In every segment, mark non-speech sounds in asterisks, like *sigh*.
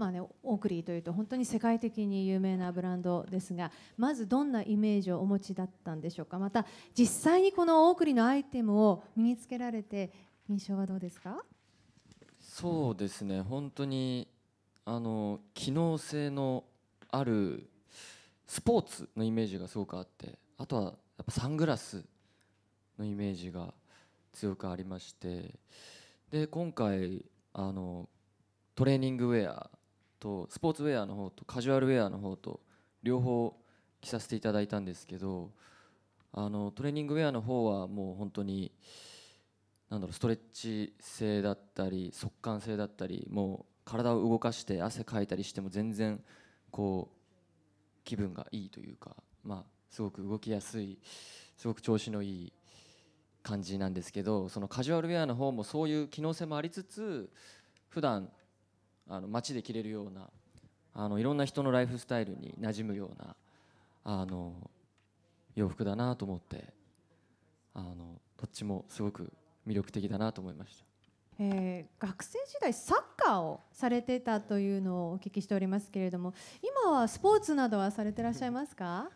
まあね、オークリーというと本当に世界的に有名なブランドですがまずどんなイメージをお持ちだったんでしょうかまた実際にこのオークリーのアイテムを身につけられて印象はどうですかそうですね本当にあの機能性のあるスポーツのイメージがすごくあってあとはやっぱサングラスのイメージが強くありましてで今回あのトレーニングウェアとスポーツウェアの方とカジュアルウェアの方と両方着させていただいたんですけどあのトレーニングウェアの方はもう本当になんだろうストレッチ性だったり速乾性だったりもう体を動かして汗かいたりしても全然こう気分がいいというか、まあ、すごく動きやすいすごく調子のいい感じなんですけどそのカジュアルウェアの方もそういう機能性もありつつ普段あの街で着れるようなあのいろんな人のライフスタイルに馴染むようなあの洋服だなと思ってあのどっちもすごく魅力的だなと思いました。えー、学生時代サッカーをされてたというのをお聞きしておりますけれども今はスポーツなどはされてらっしゃいますか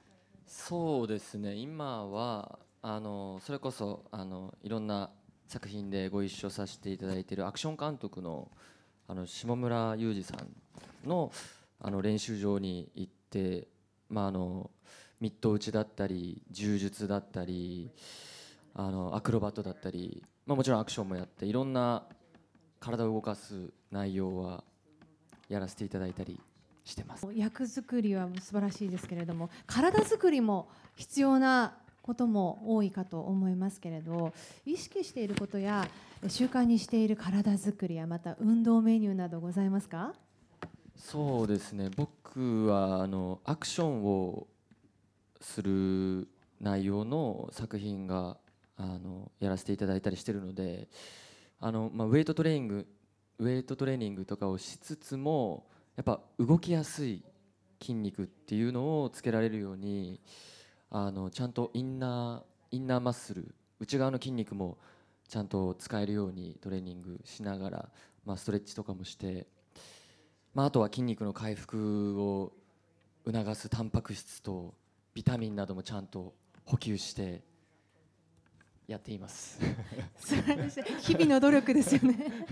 そうですね今はあのそれこそあのいろんな作品でご一緒させていただいているアクション監督のあの下村雄二さんのあの練習場に行って、まあ、あのミット打ちだったり柔術だったりあのアクロバットだったり、まあ、もちろんアクションもやっていろんな体を動かす内容はやらせていただいたりしてます役作りは素晴らしいですけれども体作りも必要なことも多いかと思いますけれど意識していることや習慣にしている体づくりやまた運動メニューなどございますかそうですね僕はあのアクションをする内容の作品があのやらせていただいたりしてるのであの、まあ、ウェイトトレーニングウェイトトレーニングとかをしつつもやっぱ動きやすい筋肉っていうのをつけられるようにあのちゃんとインナーインナーマッスル内側の筋肉もちゃんと使えるようにトレーニングしながら、まあ、ストレッチとかもして、まあ、あとは筋肉の回復を促すタンパク質とビタミンなどもちゃんと補給してやっています *laughs* 日々の努力ですよね